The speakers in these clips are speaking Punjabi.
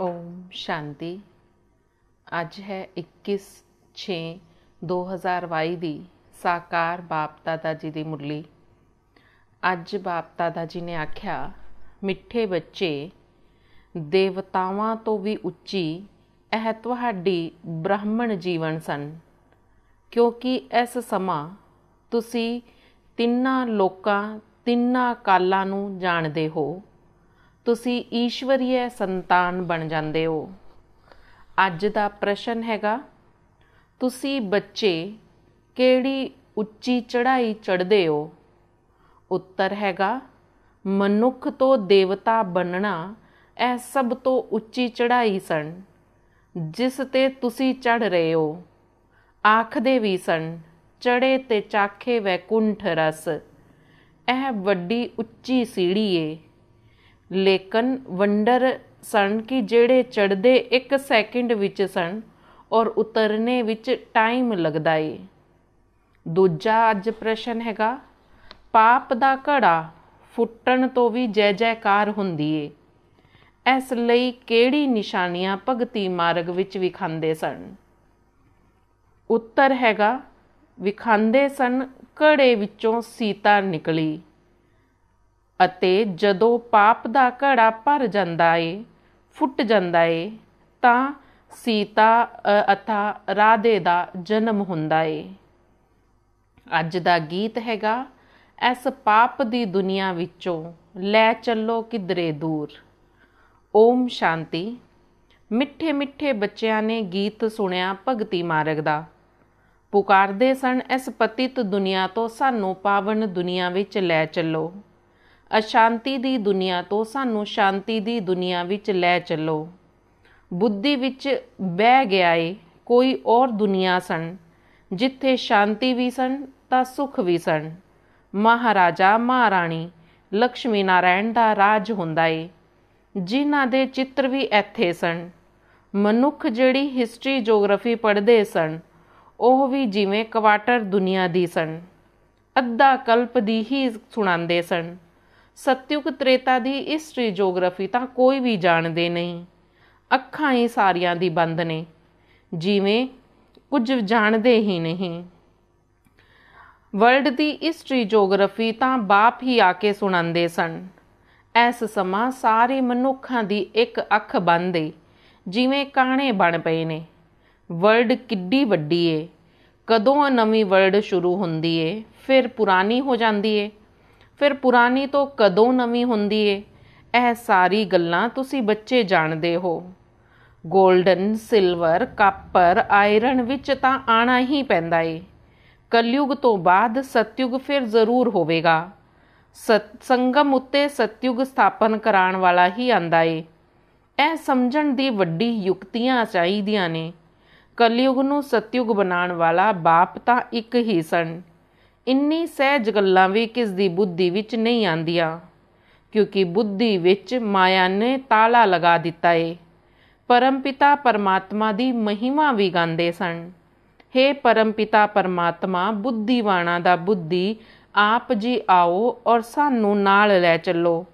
ਓਮ ਸ਼ਾਂਤੀ ਅੱਜ ਹੈ 21 6 2022 ਦੀ ਸਾਕਾਰ ਬਾਪ ਦਾਦਾ ਜੀ ਦੀ ਮੁਰਲੀ ਅੱਜ ਬਾਪ ਦਾਦਾ ਜੀ ਨੇ ਆਖਿਆ ਮਿੱਠੇ ਬੱਚੇ ਦੇਵਤਾਵਾਂ ਤੋਂ ਵੀ ਉੱਚੀ ਇਹ ਤੁਹਾਡੀ ਬ੍ਰਾਹਮਣ ਜੀਵਨ ਸਨ ਕਿਉਂਕਿ ਇਸ ਸਮਾਂ ਤੁਸੀਂ ਤਿੰਨਾਂ ਲੋਕਾਂ ਤਿੰਨਾਂ ਕਾਲਾਂ ਨੂੰ ਜਾਣਦੇ ਹੋ ਤੁਸੀਂ ਈਸ਼ਵਰੀय ਸੰਤਾਨ ਬਣ ਜਾਂਦੇ ਹੋ ਅੱਜ ਦਾ ਪ੍ਰਸ਼ਨ ਹੈਗਾ ਤੁਸੀਂ ਬੱਚੇ ਕਿਹੜੀ ਉੱਚੀ ਚੜ੍ਹਾਈ ਚੜ੍ਹਦੇ ਹੋ ਉੱਤਰ ਹੈਗਾ ਮਨੁੱਖ ਤੋਂ ਦੇਵਤਾ ਬਣਨਾ ਇਹ ਸਭ ਤੋਂ ਉੱਚੀ ਚੜ੍ਹਾਈ ਸਣ ਜਿਸ ਤੇ ਤੁਸੀਂ ਚੜ ਰਹੇ ਹੋ ਆਖਦੇ ਵੀ ਸਣ ਚੜੇ ਤੇ ਚਾਖੇ ਵੈਕੁੰਠ ਰਸ ਇਹ ਵੱਡੀ ਉੱਚੀ ਸੀੜੀ ਏ ਲੇਕਿਨ ਵੰਡਰ ਸਨ ਕਿ ਜਿਹੜੇ ਚੜਦੇ ਇੱਕ ਸੈਕਿੰਡ ਵਿੱਚ ਸਨ ਔਰ ਉਤਰਨੇ ਵਿੱਚ ਟਾਈਮ ਲੱਗਦਾ ਏ ਦੂਜਾ ਅੱਜ ਪ੍ਰਸ਼ਨ ਹੈਗਾ ਪਾਪ ਦਾ ਘੜਾ ਫੁੱਟਣ ਤੋਂ ਵੀ ਜੈ ਜੈਕਾਰ ਹੁੰਦੀ ਏ ਇਸ ਲਈ ਕਿਹੜੀ ਨਿਸ਼ਾਨੀਆਂ ਭਗਤੀ ਮਾਰਗ ਵਿੱਚ ਵਿਖਾਂਦੇ ਸਨ ਉੱਤਰ ਹੈਗਾ ਵਿਖਾਂਦੇ ਸਨ ਘੜੇ ਵਿੱਚੋਂ ਸੀਤਾ ਨਿਕਲੀ ਅਤੇ ਜਦੋਂ ਪਾਪ ਦਾ ਘੜਾ ਭਰ ਜਾਂਦਾ ਏ ਫੁੱਟ ਜਾਂਦਾ ਏ ਤਾਂ ਸੀਤਾ ਅਥਾ ਰਾਧੇ ਦਾ ਜਨਮ ਹੁੰਦਾ ਏ ਅੱਜ ਦਾ ਗੀਤ ਹੈਗਾ ਐਸ ਪਾਪ ਦੀ ਦੁਨੀਆ ਵਿੱਚੋਂ ਲੈ ਚੱਲੋ ਕਿਧਰੇ ਦੂਰ ਓਮ ਸ਼ਾਂਤੀ ਮਿੱਠੇ ਮਿੱਠੇ ਬੱਚਿਆਂ ਨੇ ਗੀਤ ਸੁਣਿਆ ਭਗਤੀ ਮਾਰਗ ਦਾ ਪੁਕਾਰਦੇ ਸਨ ਇਸ ਪਤਿਤ ਦੁਨੀਆ ਤੋਂ ਸਾਨੂੰ ਪਾਵਨ ਦੁਨੀਆ ਵਿੱਚ ਲੈ ਚੱਲੋ ਅਸ਼ਾਂਤੀ ਦੀ ਦੁਨੀਆ ਤੋਂ ਸਾਨੂੰ ਸ਼ਾਂਤੀ ਦੀ ਦੁਨੀਆ ਵਿੱਚ ਲੈ ਚੱਲੋ ਬੁੱਧੀ ਵਿੱਚ ਬਹਿ ਗਿਆ ਏ ਕੋਈ ਔਰ ਦੁਨੀਆ ਸਣ ਜਿੱਥੇ ਸ਼ਾਂਤੀ ਵੀ ਸਣ ਤਾਂ ਸੁਖ ਵੀ ਸਣ ਮਹਾਰਾਜਾ ਮਹਾਰਾਣੀ ਲక్ష్ਮੀ ਨਾਰਾਇਣ ਦਾ ਰਾਜ ਹੁੰਦਾ ਏ ਜਿਨ੍ਹਾਂ ਦੇ ਚਿੱਤਰ ਵੀ ਇੱਥੇ ਸਣ ਮਨੁੱਖ ਜਿਹੜੀ ਹਿਸਟਰੀ ਜੀਓਗ੍ਰਾਫੀ ਪੜ੍ਹਦੇ ਸਣ ਉਹ ਵੀ ਜਿਵੇਂ ਕੁਆਟਰ ਦੁਨੀਆ ਦੀ ਸਣ ਅੱਧਾ ਕਲਪ ਦੀ ਹੀ ਸੁਣਾਉਂਦੇ ਸਣ ਸਤਯੁਗ ਤ੍ਰੇਤਾ ਦੀ ਇਸ ਜੀਓਗ੍ਰਾਫੀ ਤਾਂ ਕੋਈ ਵੀ ਜਾਣਦੇ ਨਹੀਂ ਅੱਖਾਂ ਹੀ ਸਾਰਿਆਂ ਦੀ ਬੰਦ ਨੇ ਜਿਵੇਂ ਕੁਝ ਜਾਣਦੇ ਹੀ ਨਹੀਂ ਵਰਲਡ ਦੀ ਇਸ ਜੀਓਗ੍ਰਾਫੀ ਤਾਂ ਬਾਪ ਹੀ ਆ ਕੇ ਸੁਣਾਉਂਦੇ ਸਨ ਐਸ ਸਮਾਂ ਸਾਰੇ ਮਨੁੱਖਾਂ ਦੀ ਇੱਕ ਅੱਖ ਬੰਦ ਏ ਜਿਵੇਂ ਕਾਣੇ ਬਣ ਪਏ ਨੇ ਵਰਲਡ ਕਿੱਡੀ ਵੱਡੀ ਏ ਕਦੋਂ ਨਵੀਂ ਵਰਲਡ ਸ਼ੁਰੂ ਹੁੰਦੀ ਏ ਫਿਰ ਪੁਰਾਣੀ ਹੋ ਜਾਂਦੀ ਏ ਫਿਰ ਪੁਰਾਣੀ ਤੋਂ ਕਦੋਂ ਨਵੀਂ ਹੁੰਦੀ ਏ ਇਹ ਸਾਰੀ ਗੱਲਾਂ ਤੁਸੀਂ ਬੱਚੇ ਜਾਣਦੇ ਹੋ 골ਡਨ ਸਿਲਵਰ ਕਾਪਰ ਆਇਰਨ ਵਿੱਚ ਤਾਂ ਆਣਾ ਹੀ ਪੈਂਦਾ ਏ ਕਲਯੁਗ ਤੋਂ ਬਾਅਦ ਸਤਯੁਗ ਫਿਰ ਜ਼ਰੂਰ ਹੋਵੇਗਾ ਸੰਗਮ ਉੱਤੇ ਸਤਯੁਗ ਸਥਾਪਨ ਕਰਾਉਣ ਵਾਲਾ ਹੀ ਆਂਦਾ ਏ ਇਹ ਸਮਝਣ ਦੀ ਵੱਡੀ ਯੁਕਤੀਆਂ ਚਾਹੀਦੀਆਂ ਨੇ ਕਲਯੁਗ ਨੂੰ ਸਤਯੁਗ ਬਣਾਉਣ ਵਾਲਾ ਬਾਪ ਤਾਂ ਇੱਕ ਹੀ ਸਨ ਇੰਨੀ ਸਹਿਜ ਗੱਲਾਂ ਵੀ ਕਿਸ ਦੀ ਬੁੱਧੀ ਵਿੱਚ ਨਹੀਂ ਆਂਦੀਆਂ ਕਿਉਂਕਿ ਬੁੱਧੀ ਵਿੱਚ ਮਾਇਆ ਨੇ ਤਾਲਾ ਲਗਾ ਦਿੱਤਾ ਏ ਪਰਮਪਿਤਾ ਪਰਮਾਤਮਾ ਦੀ ਮਹਿਮਾ ਵੀ ਗਾਉਂਦੇ ਸਨ हे ਪਰਮਪਿਤਾ ਪਰਮਾਤਮਾ ਬੁੱਧੀਵਾਣਾ ਦਾ ਬੁੱਧੀ ਆਪ ਜੀ ਆਓ ਔਰ ਸਾਨੂੰ ਨਾਲ ਲੈ ਚੱਲੋ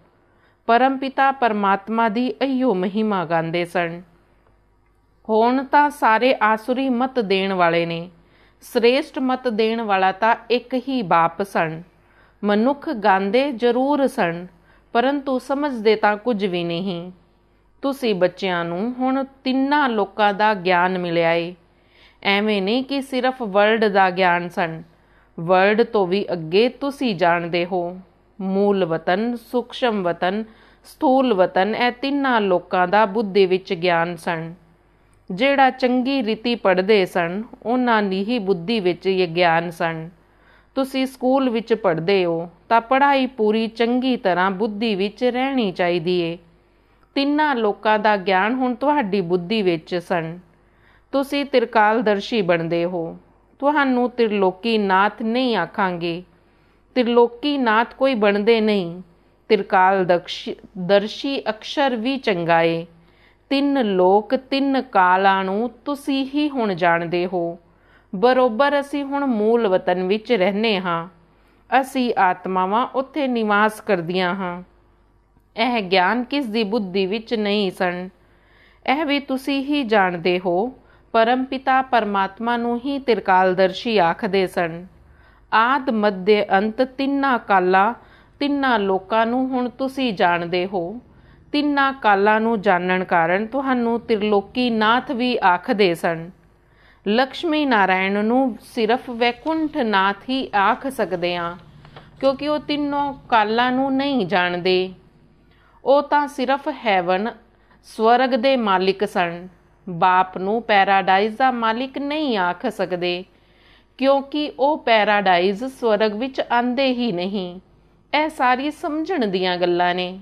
ਪਰਮਪਿਤਾ ਪਰਮਾਤਮਾ ਦੀ ਅਈਓ ਮਹਿਮਾ ਗਾਉਂਦੇ ਸਨ ਹੋਣ ਤਾਂ ਸਾਰੇ ਆਸੁਰੀ ਮਤ ਦੇਣ ਵਾਲੇ ਨੇ ਸ੍ਰੇਸ਼ਟ ਮਤ ਦੇਣ ਵਾਲਾ ਤਾਂ ਇੱਕ ਹੀ ਬਾਪ ਸਣ ਮਨੁੱਖ ਗਾਂਦੇ ਜ਼ਰੂਰ ਸਣ ਪਰੰਤੂ ਸਮਝਦੇ ਤਾਂ ਕੁਝ ਵੀ ਨਹੀਂ ਤੁਸੀਂ ਬੱਚਿਆਂ ਨੂੰ ਹੁਣ ਤਿੰਨਾਂ ਲੋਕਾਂ ਦਾ ਗਿਆਨ ਮਿਲਿਆ ਏ ਐਵੇਂ ਨਹੀਂ ਕਿ ਸਿਰਫ ਵਰਲਡ ਦਾ ਗਿਆਨ ਸਣ ਵਰਲਡ ਤੋਂ ਵੀ ਅੱਗੇ ਤੁਸੀਂ ਜਾਣਦੇ ਹੋ ਮੂਲ ਵਤਨ ਸੂਖਸ਼ਮ ਵਤਨ ਸਥੂਲ ਵਤਨ ਇਹ ਤਿੰਨਾਂ ਲੋਕਾਂ ਦਾ ਬੁੱਧੇ ਵਿੱਚ ਗਿਆਨ ਸਣ ਜਿਹੜਾ ਚੰਗੀ ਰੀਤੀ ਪੜ੍ਹਦੇ ਸਨ ਉਹਨਾਂ ਦੀ ਹੀ ਬੁੱਧੀ ਵਿੱਚ ਇਹ ਗਿਆਨ ਸਨ ਤੁਸੀਂ ਸਕੂਲ ਵਿੱਚ ਪੜ੍ਹਦੇ ਹੋ ਤਾਂ ਪੜ੍ਹਾਈ ਪੂਰੀ ਚੰਗੀ ਤਰ੍ਹਾਂ ਬੁੱਧੀ ਵਿੱਚ ਰਹਿਣੀ ਚਾਹੀਦੀ ਏ ਤਿੰਨਾਂ ਲੋਕਾਂ ਦਾ ਗਿਆਨ ਹੁਣ ਤੁਹਾਡੀ ਬੁੱਧੀ ਵਿੱਚ ਸਨ ਤੁਸੀਂ ਤਿਰਕਾਲਦਰਸ਼ੀ ਬਣਦੇ ਹੋ ਤੁਹਾਨੂੰ ਤਿਰਲੋਕੀ ਨਾਥ ਨਹੀਂ ਆਖਾਂਗੇ ਤਿਰਲੋਕੀ ਨਾਥ ਕੋਈ ਬਣਦੇ ਨਹੀਂ ਤਿਰਕਾਲ ਦਰਸ਼ੀ ਅਕਸ਼ਰ ਵੀ ਚੰਗਾ ਏ ਤਿੰਨ ਲੋਕ ਤਿੰਨ ਕਾਲਾਂ ਨੂੰ ਤੁਸੀਂ ਹੀ ਹੁਣ ਜਾਣਦੇ ਹੋ ਬਰੋਬਰ ਅਸੀਂ ਹੁਣ ਮੂਲ ਵਤਨ ਵਿੱਚ ਰਹਨੇ ਹਾਂ ਅਸੀਂ ਆਤਮਾਵਾਂ ਉੱਥੇ ਨਿਵਾਸ ਕਰਦੀਆਂ ਹਾਂ ਇਹ ਗਿਆਨ ਕਿਸ ਦੀ ਬੁੱਧੀ ਵਿੱਚ ਨਹੀਂ ਸਨ ਇਹ ਵੀ ਤੁਸੀਂ ਹੀ ਜਾਣਦੇ ਹੋ ਪਰਮ ਪਿਤਾ ਪਰਮਾਤਮਾ ਨੂੰ ਹੀ ਤਿਰਕਾਲਦਰਸ਼ੀ ਆਖਦੇ ਸਨ ਆਦ ਮੱਧ ਅੰਤ ਤਿੰਨਾ ਕਾਲਾ ਤਿੰਨਾ ਲੋਕਾਂ ਨੂੰ ਹੁਣ ਤੁਸੀਂ ਜਾਣਦੇ ਹੋ ਤਿੰਨਾਂ ਕਾਲਾਂ ਨੂੰ ਜਾਣਨ ਕਾਰਨ ਤੁਹਾਨੂੰ ਤ੍ਰਿਲੋਕੀ ਨਾਥ ਵੀ ਆਖਦੇ ਸਨ ਲక్ష్ਮੀ ਨਾਰਾਇਣ ਨੂੰ ਸਿਰਫ ਵੈਕੁੰਠ ਨਾਥ ਹੀ ਆਖ ਸਕਦੇ ਆ ਕਿਉਂਕਿ ਉਹ ਤਿੰਨੋਂ ਕਾਲਾਂ ਨੂੰ ਨਹੀਂ ਜਾਣਦੇ ਉਹ ਤਾਂ ਸਿਰਫ ਹੈਵਨ ਸਵਰਗ ਦੇ ਮਾਲਿਕ ਸਨ ਬਾਪ ਨੂੰ ਪੈਰਾਡਾਈਜ਼ ਦਾ ਮਾਲਿਕ ਨਹੀਂ ਆਖ ਸਕਦੇ ਕਿਉਂਕਿ ਉਹ ਪੈਰਾਡਾਈਜ਼ ਸਵਰਗ ਵਿੱਚ ਆਂਦੇ ਹੀ ਨਹੀਂ ਇਹ ਸਾਰੀ ਸਮਝਣ ਦੀਆਂ ਗੱਲਾਂ ਨੇ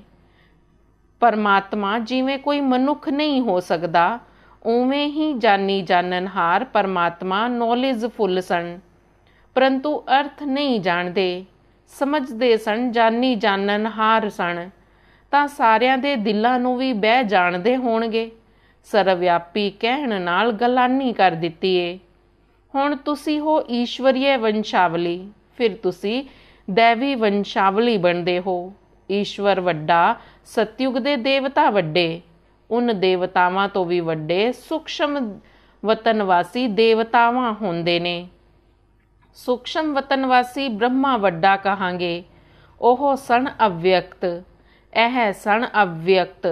ਪਰਮਾਤਮਾ ਜਿਵੇਂ ਕੋਈ ਮਨੁੱਖ ਨਹੀਂ ਹੋ ਸਕਦਾ ਉਵੇਂ ਹੀ ਜਾਨੀ ਜਾਣਨਹਾਰ ਪਰਮਾਤਮਾ ਨੌਲੇਜਫੁਲ ਸਨ ਪਰੰਤੂ ਅਰਥ ਨਹੀਂ ਜਾਣਦੇ ਸਮਝਦੇ ਸਨ ਜਾਨੀ ਜਾਣਨਹਾਰ ਸਨ ਤਾਂ ਸਾਰਿਆਂ ਦੇ ਦਿਲਾਂ ਨੂੰ ਵੀ ਬਹਿ ਜਾਣਦੇ ਹੋਣਗੇ ਸਰਵਵਿਆਪੀ ਕਹਿਣ ਨਾਲ ਗਲਾਨੀ ਕਰ ਦਿੱਤੀ ਏ ਹੁਣ ਤੁਸੀਂ ਹੋ ਈਸ਼ਵਰੀਏ ਵੰਸ਼ਾਵਲੀ ਫਿਰ ਤੁਸੀਂ ਦੇਵੀ ਵੰਸ਼ਾਵਲੀ ਬਣਦੇ ਹੋ ਈਸ਼ਵਰ ਵੱਡਾ ਸਤਯੁਗ ਦੇ ਦੇਵਤਾ ਵੱਡੇ ਉਨ ਦੇਵਤਾਵਾਂ ਤੋਂ ਵੀ ਵੱਡੇ ਸੂਖਸ਼ਮ ਵਤਨਵਾਸੀ ਦੇਵਤਾਵਾਂ ਹੁੰਦੇ ਨੇ ਸੂਖਸ਼ਮ ਵਤਨਵਾਸੀ ਬ੍ਰਹਮਾ ਵੱਡਾ ਕਹਾਂਗੇ ਉਹ ਸਣ ਅਵਿਅਕਤ ਇਹ ਸਣ ਅਵਿਅਕਤ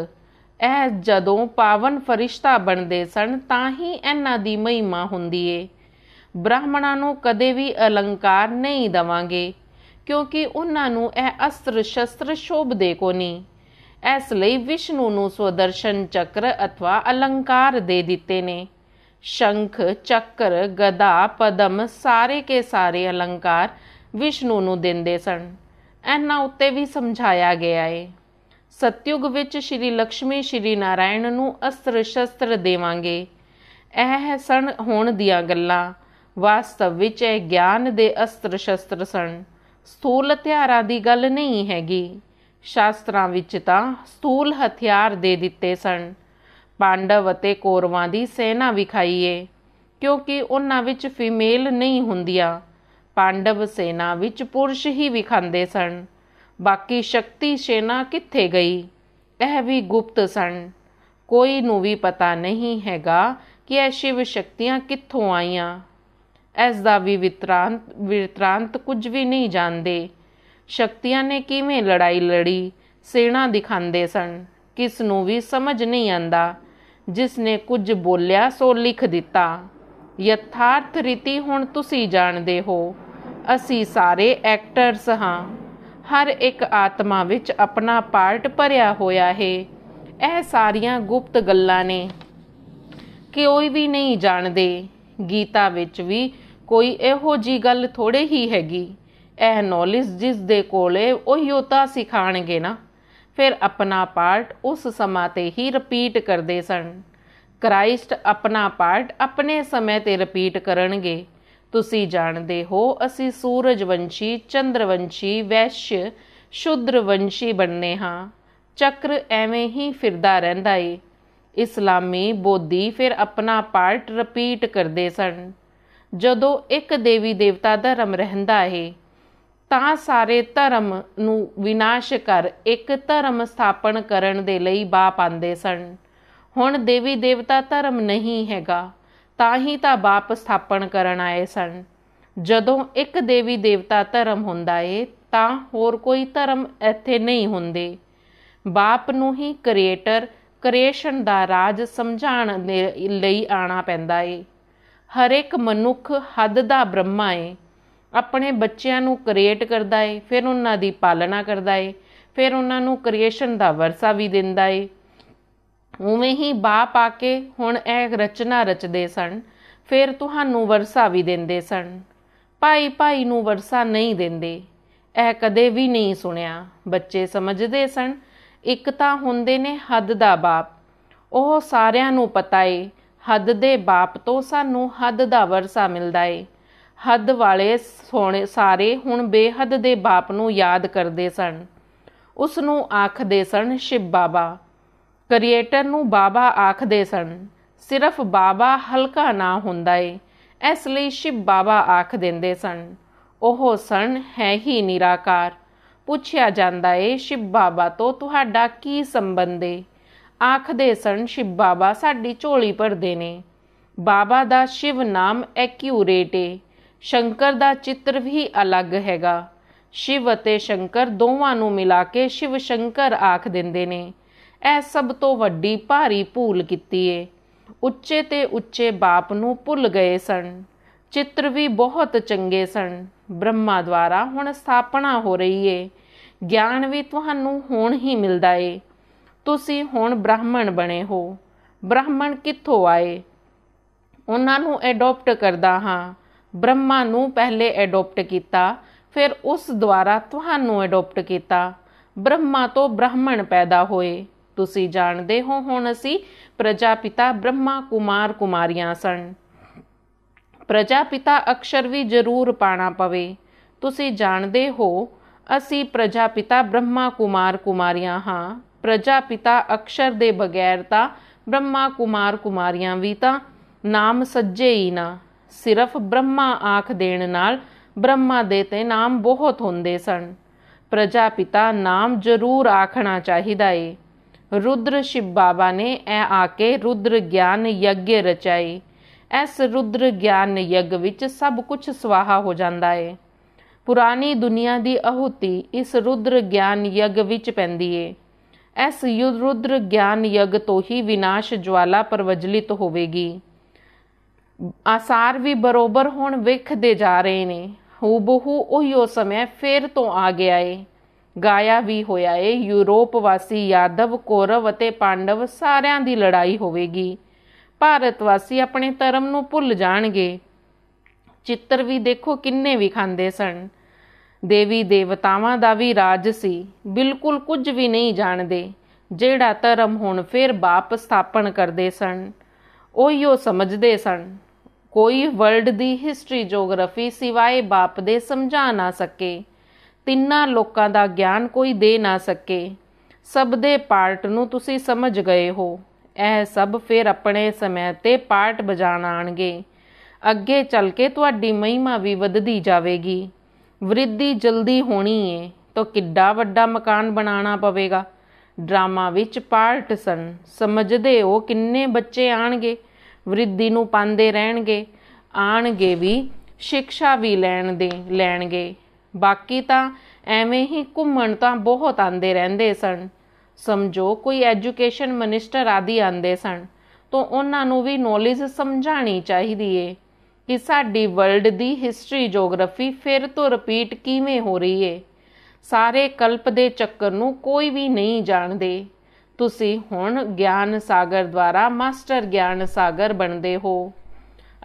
ਇਹ ਜਦੋਂ ਪਾਵਨ ਫਰਿਸ਼ਤਾ ਬਣਦੇ ਸਣ ਤਾਂ ਹੀ ਇਹਨਾਂ ਦੀ ਮਹਿਮਾ ਹੁੰਦੀ ਏ ਬ੍ਰਾਹਮਣਾਂ ਨੂੰ ਕਦੇ ਵੀ ਅਲੰਕਾਰ ਨਹੀਂ ਦਵਾਂਗੇ ਕਿਉਂਕਿ ਉਹਨਾਂ ਨੂੰ ਇਹ ਅਸਤਰ ਸ਼ਸਤਰ ਦੇ ਕੋ ਨਹੀਂ ਇਸ ਲਈ ਵਿਸ਼ਨੂੰ ਨੂੰ ਸੁਦਰਸ਼ਨ ਚੱਕਰ ਅਥਵਾ ਅਲੰਕਾਰ ਦੇ ਦਿੱਤੇ ਨੇ ਸ਼ੰਖ ਚੱਕਰ ਗਦਾ ਪਦਮ ਸਾਰੇ ਕੇ ਸਾਰੇ ਅਲੰਕਾਰ ਵਿਸ਼ਨੂੰ ਨੂੰ ਦਿੰਦੇ ਸਨ ਇਹਨਾਂ ਉੱਤੇ ਵੀ ਸਮਝਾਇਆ ਗਿਆ ਏ ਸਤਯੁਗ ਵਿੱਚ ਸ਼੍ਰੀ ਲక్ష్ਮੀ ਸ਼੍ਰੀ ਨਾਰਾਇਣ ਨੂੰ ਅਸਤਰ ਸ਼ਸਤਰ ਦੇਵਾਂਗੇ ਇਹ ਸਣ ਹੋਣ ਦੀਆਂ ਗੱਲਾਂ ਵਾਸਤਵ ਵਿੱਚ ਇਹ ਗਿਆਨ ਦੇ ਅਸਤਰ ਸ਼ਸਤਰ ਸਣ ਸਥੂਲ ਹਥਿਆਰਾਂ ਦੀ ਗੱਲ ਨਹੀਂ ਹੈਗੀ ਸ਼ਾਸਤਰਾਂ ਵਿੱਚ ਤਾਂ ਸਤੂਲ ਹਥਿਆਰ ਦੇ ਦਿੱਤੇ ਸਨ ਪਾਂਡਵ ਅਤੇ ਕੌਰਵਾਂ ਦੀ ਸੈਨਾ ਵਿਖਾਈਏ ਕਿਉਂਕਿ ਉਹਨਾਂ ਵਿੱਚ ਫੀਮੇਲ ਨਹੀਂ ਹੁੰਦੀਆਂ ਪਾਂਡਵ ਸੈਨਾ ਵਿੱਚ ਪੁਰਸ਼ ਹੀ ਵਿਖਾਂਦੇ ਸਨ ਬਾਕੀ ਸ਼ਕਤੀ ਸੈਨਾ ਕਿੱਥੇ ਗਈ ਇਹ ਵੀ ਗੁਪਤ ਸਨ ਕੋਈ ਨੂੰ ਵੀ ਪਤਾ ਨਹੀਂ ਹੈਗਾ ਕਿ ਇਹ ਸ਼ਿਵ ਸ਼ਕਤੀਆਂ ਕਿੱਥੋਂ ਆਈਆਂ ਇਸ ਦਾ ਵੀ ਵਿਤਰਾਂਤ ਵਿਤਰਾਂਤ ਕੁਝ ਵੀ ਨਹੀਂ ਜਾਣਦੇ ਸ਼ਕਤੀਆਂ ਨੇ ਕਿਵੇਂ ਲੜਾਈ ਲੜੀ ਸੇਣਾ ਦਿਖਾਉਂਦੇ ਸਨ ਕਿਸ ਨੂੰ ਵੀ ਸਮਝ ਨਹੀਂ ਆਂਦਾ ਜਿਸ ਨੇ ਕੁਝ ਬੋਲਿਆ ਸੋ ਲਿਖ ਦਿੱਤਾ ਯਥਾਰਥ ਰੀਤੀ ਹੁਣ ਤੁਸੀਂ ਜਾਣਦੇ ਹੋ ਅਸੀਂ ਸਾਰੇ ਐਕਟਰਸ ਹਾਂ ਹਰ ਇੱਕ ਆਤਮਾ ਵਿੱਚ ਆਪਣਾ ਪਾਰਟ ਭਰਿਆ ਹੋਇਆ ਹੈ ਇਹ ਸਾਰੀਆਂ ਗੁਪਤ ਗੱਲਾਂ ਨੇ ਕਿ ਕੋਈ ਵੀ ਨਹੀਂ ਜਾਣਦੇ ਗੀਤਾ ਵਿੱਚ ਵੀ ਕੋਈ ਇਹੋ ਜੀ ਗੱਲ ਥੋੜੇ ਹੀ ਹੈਗੀ ਇਹ ਨੌਲੇਜ ਜਿਸ ਦੇ ਕੋਲੇ ਉਹੀ ਹੋਤਾ ਸਿਖਾਣਗੇ ਨਾ ਫਿਰ ਆਪਣਾ ਪਾਰਟ ਉਸ ਸਮਾਂ ਤੇ ਹੀ ਰਿਪੀਟ ਕਰਦੇ ਸਨ ਕ੍ਰਾਈਸਟ ਆਪਣਾ ਪਾਰਟ ਆਪਣੇ ਸਮੇਂ ਤੇ ਰਿਪੀਟ ਕਰਨਗੇ ਤੁਸੀਂ ਜਾਣਦੇ ਹੋ ਅਸੀਂ ਸੂਰਜਵੰਸ਼ੀ ਚੰద్రਵੰਸ਼ੀ ਵੈਸ਼ਯ ਸ਼ੁਦਰਵੰਸ਼ੀ ਬਣਨੇ ਹਾਂ ਚੱਕਰ ਐਵੇਂ ਹੀ ਫਿਰਦਾ ਰਹਿੰਦਾ ਏ ਇਸਲਾਮੀ ਬੋਧੀ ਫਿਰ ਆਪਣਾ ਪਾਰਟ ਰਿਪੀਟ ਕਰਦੇ ਸਨ ਜਦੋਂ ਇੱਕ ਦੇਵੀ ਦੇਵਤਾ ਦਾ ਰਮ ਰਹਿੰਦਾ ਏ ਤਾਂ ਸਾਰੇ ਧਰਮ ਨੂੰ ਵਿਨਾਸ਼ ਕਰ ਇੱਕ ਧਰਮ ਸਥਾਪਨ ਕਰਨ ਦੇ ਲਈ ਬਾ ਪਾਉਂਦੇ ਸਨ ਹੁਣ ਦੇਵੀ ਦੇਵਤਾ ਧਰਮ ਨਹੀਂ ਹੈਗਾ ਤਾਂ ਹੀ ਤਾਂ ਬਾਪ ਸਥਾਪਨ ਕਰਨ ਆਏ ਸਨ ਜਦੋਂ ਇੱਕ ਦੇਵੀ ਦੇਵਤਾ ਧਰਮ ਹੁੰਦਾ ਏ ਤਾਂ ਹੋਰ ਕੋਈ ਧਰਮ ਇੱਥੇ ਨਹੀਂ ਹੁੰਦੇ ਬਾਪ ਨੂੰ ਹੀ ਕ੍ਰੀਏਟਰ ਕ੍ਰੀਏਸ਼ਨ ਦਾ ਰਾਜ ਸਮਝਾਣ ਲਈ ਆਣਾ ਪੈਂਦਾ ਏ ਹਰ ਇੱਕ ਮਨੁੱਖ ਹੱਦ ਦਾ ਬ੍ਰਹਮਾ ਏ ਆਪਣੇ ਬੱਚਿਆਂ ਨੂੰ ਕ੍ਰੀਏਟ ਕਰਦਾ ਏ ਫਿਰ ਉਹਨਾਂ ਦੀ ਪਾਲਣਾ ਕਰਦਾ ਏ ਫਿਰ ਉਹਨਾਂ ਨੂੰ ਕ੍ਰੀਏਸ਼ਨ ਦਾ ਵਰਸਾ ਵੀ ਦਿੰਦਾ ਏ ਉਵੇਂ ਹੀ ਬਾਪ ਆ ਕੇ ਹੁਣ ਇਹ ਰਚਨਾ ਰਚਦੇ ਸਨ ਫਿਰ ਤੁਹਾਨੂੰ ਵਰਸਾ ਵੀ ਦਿੰਦੇ ਸਨ ਭਾਈ ਭਾਈ ਨੂੰ ਵਰਸਾ ਨਹੀਂ ਦਿੰਦੇ ਇਹ ਕਦੇ ਵੀ ਨਹੀਂ ਸੁਣਿਆ ਬੱਚੇ ਸਮਝਦੇ ਸਨ ਇੱਕ ਤਾਂ ਹੁੰਦੇ ਨੇ ਹੱਦ ਦਾ ਬਾਪ ਉਹ ਸਾਰਿਆਂ ਨੂੰ ਪਤਾ ਏ ਹੱਦ ਦੇ ਬਾਪ ਤੋਂ ਸਾਨੂੰ ਹੱਦ ਦਾ ਵਰਸਾ ਮਿਲਦਾ ਏ ਹੱਦ ਵਾਲੇ ਸੋਨੇ ਸਾਰੇ ਹੁਣ ਬੇਹੱਦ ਦੇ ਬਾਪ ਨੂੰ ਯਾਦ ਕਰਦੇ ਸਨ ਉਸ ਨੂੰ ਆਖਦੇ ਸਨ ਸ਼ਿਵ ਬਾਬਾ ਕ੍ਰੀਏਟਰ ਨੂੰ ਬਾਬਾ ਆਖਦੇ ਸਨ ਸਿਰਫ ਬਾਬਾ ਹਲਕਾ ਨਾ ਹੁੰਦਾ ਏ ਇਸ ਲਈ ਸ਼ਿਵ ਬਾਬਾ ਆਖ ਦਿੰਦੇ ਸਨ ਉਹ ਸਣ ਹੈ ਹੀ ਨਿਰਾਕਾਰ ਪੁੱਛਿਆ ਜਾਂਦਾ ਏ ਸ਼ਿਵ ਬਾਬਾ ਤੋਂ ਤੁਹਾਡਾ ਕੀ ਸੰਬੰਧ ਏ ਆਖਦੇ ਸਣ ਸ਼ਿਵ ਬਾਬਾ ਸਾਡੀ ਝੋਲੀ ਭਰਦੇ ਨੇ ਬਾਬਾ ਦਾ ਸ਼ਿਵ ਨਾਮ ਐਕਿਊਰੇਟ ਏ ਸ਼ੰਕਰ ਦਾ ਚਿੱਤਰ ਵੀ ਅਲੱਗ ਹੈਗਾ ਸ਼ਿਵ ਅਤੇ ਸ਼ੰਕਰ ਦੋਵਾਂ ਨੂੰ ਮਿਲਾ ਕੇ ਸ਼ਿਵ ਸ਼ੰਕਰ ਆਖ ਦਿੰਦੇ ਨੇ ਇਹ ਸਭ ਤੋਂ ਵੱਡੀ ਭਾਰੀ ਭੂਲ ਕੀਤੀ ਏ ਉੱਚੇ ਤੇ ਉੱਚੇ ਬਾਪ ਨੂੰ ਭੁੱਲ ਗਏ ਸਨ ਚਿੱਤਰ ਵੀ ਬਹੁਤ ਚੰਗੇ ਸਨ ਬ੍ਰਹਮਾ ਦੁਆਰਾ ਹੁਣ ਸਥਾਪਨਾ ਹੋ ਰਹੀ ਏ ਗਿਆਨ ਵੀ ਤੁਹਾਨੂੰ ਹੁਣ ਹੀ ਮਿਲਦਾ ਏ ਤੁਸੀਂ ਹੁਣ ਬ੍ਰਾਹਮਣ ਬਣੇ ਹੋ ਬ੍ਰਾਹਮਣ ਕਿੱਥੋਂ ਆਏ ਉਹਨਾਂ ਨੂੰ ਐਡਾਪਟ ਕਰਦਾ ਹਾਂ ਬ੍ਰਹਮਾ ਨੂੰ ਪਹਿਲੇ ਐਡਾਪਟ ਕੀਤਾ ਫਿਰ ਉਸ ਦੁਆਰਾ ਤੁਹਾਨੂੰ ਐਡਾਪਟ ਕੀਤਾ ਬ੍ਰਹਮਾ ਤੋਂ ਬ੍ਰਾਹਮਣ ਪੈਦਾ ਹੋਏ ਤੁਸੀਂ ਜਾਣਦੇ ਹੋ ਹੁਣ ਅਸੀਂ ਪ੍ਰਜਾਪਿਤਾ ਬ੍ਰਹਮਾ ਕੁਮਾਰ ਕੁਮਾਰੀਆਂ ਸਨ ਪ੍ਰਜਾਪਿਤਾ ਅਕਸ਼ਰ ਵੀ ਜ਼ਰੂਰ ਪਾਣਾ ਪਵੇ ਤੁਸੀਂ ਜਾਣਦੇ ਹੋ ਅਸੀਂ ਪ੍ਰਜਾਪਿਤਾ ਬ੍ਰਹਮਾ ਕੁਮਾਰ ਕੁਮਾਰੀਆਂ ਹਾਂ ਪ੍ਰਜਾਪਿਤਾ ਅਕਸ਼ਰ ਦੇ ਬਗੈਰ ਤਾਂ ਬ੍ਰਹਮਾ ਕੁਮਾਰ ਕੁਮਾਰੀਆਂ ਵੀ ਤਾਂ ਨਾਮ ਸੱਜੇ ਹੀ ਨਾ ਸਿਰਫ ਬ੍ਰਹਮਾ ਆਖ ਦੇਣ ਨਾਲ ਬ੍ਰਹਮਾ ਦੇ ਤੇ ਨਾਮ ਬਹੁਤ ਹੁੰਦੇ ਸਨ ਪ੍ਰਜਾ ਪਿਤਾ ਨਾਮ ਜ਼ਰੂਰ ਆਖਣਾ ਚਾਹੀਦਾ ਏ ਰੁਦਰ ਸ਼ਿਵ ਬਾਬਾ ਨੇ ਐ ਆਕੇ ਰੁਦਰ ਗਿਆਨ ਯੱਗ ਰਚਾਈ ਇਸ ਰੁਦਰ ਗਿਆਨ ਯੱਗ ਵਿੱਚ ਸਭ ਕੁਝ ਸਵਾਹਾ ਹੋ ਜਾਂਦਾ ਏ ਪੁਰਾਣੀ ਦੁਨੀਆ ਦੀ ਅਹੂਤੀ ਇਸ ਰੁਦਰ ਗਿਆਨ ਯੱਗ ਵਿੱਚ ਪੈਂਦੀ ਏ ਇਸ ਰੁਦਰ ਗਿਆਨ ਯੱਗ ਤੋਂ ਹੀ ਵਿਨਾਸ਼ ਜਵਾਲਾ ਪਰਵਜਲਿਤ ਹੋਵੇਗੀ ਆਸਾਰ ਵੀ ਬਰੋਬਰ ਹੁਣ ਵਿਖਦੇ ਜਾ ਰਹੇ ਨੇ ਹੂਬਹੂ ਉਹੀਓ ਸਮੇਂ ਫੇਰ ਤੋਂ ਆ ਗਿਆ ਏ ਗਾਇਆ ਵੀ ਹੋਇਆ ਏ ਯੂਰਪ ਵਾਸੀ ਯਾਦਵ ਕੌਰਵ ਅਤੇ ਪਾਂਡਵ ਸਾਰਿਆਂ ਦੀ ਲੜਾਈ ਹੋਵੇਗੀ ਭਾਰਤ ਵਾਸੀ ਆਪਣੇ ਧਰਮ ਨੂੰ ਭੁੱਲ ਜਾਣਗੇ ਚਿੱਤਰ ਵੀ ਦੇਖੋ ਕਿੰਨੇ ਵਿਖਾਂਦੇ ਸਨ ਦੇਵੀ ਦੇਵਤਾਵਾਂ ਦਾ ਵੀ ਰਾਜ ਸੀ ਬਿਲਕੁਲ ਕੁਝ ਵੀ ਨਹੀਂ ਜਾਣਦੇ ਜਿਹੜਾ ਧਰਮ ਹੁਣ ਫੇਰ ਵਾਪਸ ਸਥਾਪਨ ਕਰਦੇ ਸਨ ਉਹੀ ਉਹ ਸਮਝਦੇ ਸਨ ਕੋਈ ਵਰਲਡ ਦੀ ਹਿਸਟਰੀ ਜੀਓਗ੍ਰਾਫੀ ਸਿਵਾਏ ਬਾਪ ਦੇ ਸਮਝਾ ਨਾ ਸਕੇ ਤਿੰਨਾਂ ਲੋਕਾਂ ਦਾ ਗਿਆਨ ਕੋਈ ਦੇ ਨਾ ਸਕੇ ਸਭ ਦੇ ਪਾਰਟ ਨੂੰ ਤੁਸੀਂ ਸਮਝ ਗਏ ਹੋ ਇਹ ਸਭ ਫਿਰ ਆਪਣੇ ਸਮੇਂ ਤੇ ਪਾਰਟ ਬਜਾਣ ਆਣਗੇ ਅੱਗੇ ਚੱਲ ਕੇ ਤੁਹਾਡੀ ਮਹਿਮਾ ਵੀ ਵਧਦੀ ਜਾਵੇਗੀ ਵਿਰਧੀ ਜਲਦੀ ਹੋਣੀ ਏ ਤਾਂ ਕਿੱਡਾ ਵੱਡਾ ਮਕਾਨ ਬਣਾਉਣਾ ਪਵੇਗਾ ਡਰਾਮਾ ਵਿੱਚ ਪਾਰਟ ਸਨ ਸਮਝਦੇ ਹੋ ਕਿੰਨੇ ਬੱਚੇ ਆਣਗੇ ਵਿਰਧੀ ਨੂੰ ਪਾਉਂਦੇ ਰਹਿਣਗੇ ਆਣਗੇ ਵੀ ਸਿੱਖਿਆ ਵੀ ਲੈਣ ਦੇ ਲੈਣਗੇ ਬਾਕੀ ਤਾਂ ਐਵੇਂ ਹੀ ਘੁੰਮਣ ਤਾਂ ਬਹੁਤ ਆਂਦੇ ਰਹਿੰਦੇ ਸਨ ਸਮਝੋ ਕੋਈ ਐਜੂਕੇਸ਼ਨ ਮਿਨਿਸਟਰ ਆਦੀ ਆਂਦੇ ਸਨ ਤੋਂ ਉਹਨਾਂ ਨੂੰ ਵੀ ਨੌਲੇਜ ਸਮਝਾਣੀ ਚਾਹੀਦੀ ਏ ਕਿ ਸਾਡੀ ਵਰਲਡ ਦੀ ਹਿਸਟਰੀ ਜੀਓਗ੍ਰਾਫੀ ਫਿਰ ਤੋਂ ਰਿਪੀਟ ਕਿਵੇਂ ਹੋ ਰਹੀ ਏ ਸਾਰੇ ਕਲਪ ਦੇ ਚੱਕਰ ਨੂੰ ਕੋਈ ਵੀ ਨਹੀਂ ਜਾਣਦੇ ਤੁਸੀਂ ਹੁਣ ਗਿਆਨ ਸਾਗਰ ਦੁਆਰਾ ਮਾਸਟਰ ਗਿਆਨ ਸਾਗਰ ਬਣਦੇ ਹੋ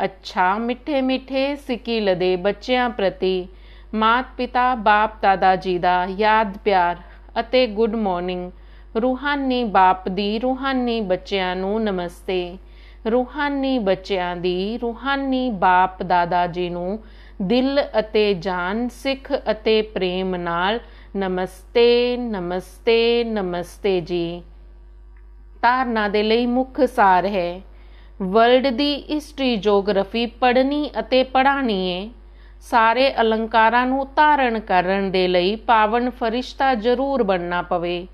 ਅੱਛਾ ਮਿੱਠੇ ਮਿੱਠੇ ਸਿੱਕੀ ਦੇ ਬੱਚਿਆਂ ਪ੍ਰਤੀ ਮਾਤ-ਪਿਤਾ ਬਾਪ ਦਾਦਾ ਜੀ ਦਾ ਯਾਦ ਪਿਆਰ ਅਤੇ ਗੁੱਡ ਮਾਰਨਿੰਗ ਰੂਹਾਨੀ ਬਾਪ ਦੀ ਰੂਹਾਨੀ ਬੱਚਿਆਂ ਨੂੰ ਨਮਸਤੇ ਰੂਹਾਨੀ ਬੱਚਿਆਂ ਦੀ ਰੂਹਾਨੀ ਬਾਪ ਦਾਦਾ ਜੀ ਨੂੰ ਦਿਲ ਅਤੇ ਜਾਨ ਸਿੱਖ ਅਤੇ ਪ੍ਰੇਮ ਨਾਲ ਨਮਸਤੇ ਨਮਸਤੇ ਨਮਸਤੇ ਜੀ ਧਾਰਨਾ ਦੇ ਲਈ ਮੁੱਖ ਸਾਰ ਹੈ ਵਰਲਡ ਦੀ ਹਿਸਟਰੀ ਜੀਓਗ੍ਰਾਫੀ ਪੜ੍ਹਨੀ ਅਤੇ ਪੜ੍ਹਾਣੀ ਹੈ ਸਾਰੇ ਅਲੰਕਾਰਾਂ ਨੂੰ ਧਾਰਨ ਕਰਨ ਦੇ ਲਈ ਪਾਵਨ ਫਰਿਸ਼ਤਾ ਜ਼ਰੂਰ ਬਣਨਾ ਪਵੇ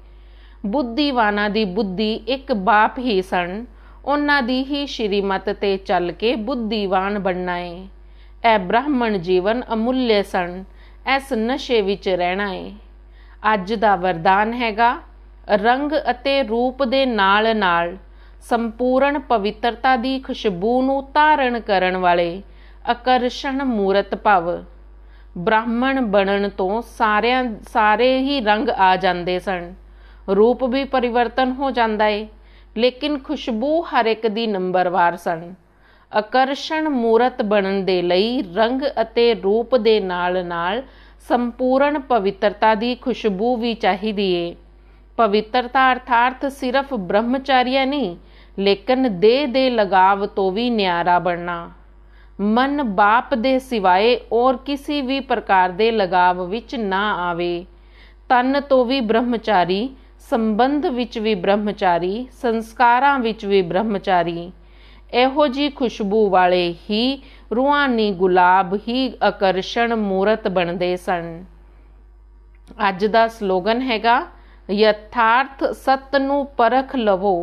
ਬੁੱਧੀਵਾਨਾਂ ਦੀ ਬੁੱਧੀ ਇੱਕ ਬਾਪ ਹੀ ਸਨ ਉਹਨਾਂ ਦੀ ਹੀ ਸ਼੍ਰੀਮਤ ਤੇ ਚੱਲ ਕੇ ਬੁੱਧੀਵਾਨ ਬਣਨਾ ਹੈ ਇਹ ਬ੍ਰਾਹਮਣ ਜੀਵਨ ਅਮੁੱਲੇ ਸਣ ਇਸ ਨਸ਼ੇ ਵਿੱਚ ਰਹਿਣਾ ਏ ਅੱਜ ਦਾ ਵਰਦਾਨ ਹੈਗਾ ਰੰਗ ਅਤੇ ਰੂਪ ਦੇ ਨਾਲ ਨਾਲ ਸੰਪੂਰਨ ਪਵਿੱਤਰਤਾ ਦੀ ਖੁਸ਼ਬੂ ਨੂੰ ਧਾਰਨ ਕਰਨ ਵਾਲੇ ਆਕਰਸ਼ਣ ਮੂਰਤ ਭਵ ਬ੍ਰਾਹਮਣ ਬਣਨ ਤੋਂ ਸਾਰਿਆਂ ਸਾਰੇ ਹੀ ਰੰਗ ਆ ਜਾਂਦੇ ਸਨ ਰੂਪ ਵੀ ਪਰਿਵਰਤਨ ਹੋ ਜਾਂਦਾ ਏ ਲੇਕਿਨ ਖੁਸ਼ਬੂ ਹਰ ਇੱਕ ਦੀ ਨੰਬਰਵਾਰ ਸਨ ਆਕਰਸ਼ਣ ਮੂਰਤ ਬਣਨ ਦੇ ਲਈ ਰੰਗ ਅਤੇ ਰੂਪ ਦੇ ਨਾਲ-ਨਾਲ ਸੰਪੂਰਨ ਪਵਿੱਤਰਤਾ ਦੀ ਖੁਸ਼ਬੂ ਵੀ ਚਾਹੀਦੀ ਏ ਪਵਿੱਤਰਤਾ ਅਰਥਾਤ ਸਿਰਫ ਬ੍ਰਹਮਚਾਰੀਆ ਨਹੀਂ ਲੇਕਿਨ ਦੇਹ ਦੇ ਲਗਾਵ ਤੋਂ ਵੀ ਨਿਆਰਾ ਬਣਨਾ ਮਨ ਬਾਪ ਦੇ ਸਿਵਾਏ ਔਰ ਕਿਸੇ ਵੀ ਪ੍ਰਕਾਰ ਦੇ ਲਗਾਵ ਵਿੱਚ ਨਾ ਆਵੇ ਤਨ ਤੋਂ ਵੀ ਬ੍ਰਹਮਚਾਰੀ ਸੰਬੰਧ ਵਿੱਚ ਵੀ ਬ੍ਰਹਮਚਾਰੀ ਸੰਸਕਾਰਾਂ ਵਿੱਚ ਵੀ ਬ੍ਰਹਮਚਾਰੀ ਇਹੋ ਜੀ ਖੁਸ਼ਬੂ ਵਾਲੇ ਹੀ ਰੂਹਾਨੀ ਗੁਲਾਬ ਹੀ ਆਕਰਸ਼ਣ ਮੂਰਤ ਬਣਦੇ ਸਨ ਅੱਜ ਦਾ ਸਲੋਗਨ ਹੈਗਾ ਯਥਾਰਥ ਸਤ ਨੂੰ ਪਰਖ ਲਵੋ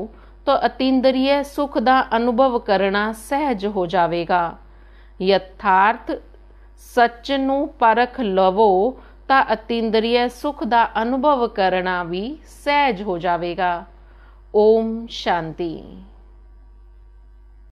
ਤਾਂ ਅਤਿੰਦਰੀਏ ਸੁਖ ਦਾ ਅਨੁਭਵ ਕਰਨਾ ਸਹਿਜ ਹੋ ਜਾਵੇਗਾ ਯਥਾਰਥ ਸੱਚ ਨੂੰ ਪਰਖ ਲਵੋ ਤਾਂ ਅਤਿੰਦਰੀਏ ਸੁਖ ਦਾ ਅਨੁਭਵ ਕਰਨਾ ਵੀ ਸਹਿਜ ਹੋ ਜਾਵੇਗਾ ਓਮ ਸ਼ਾਂਤੀ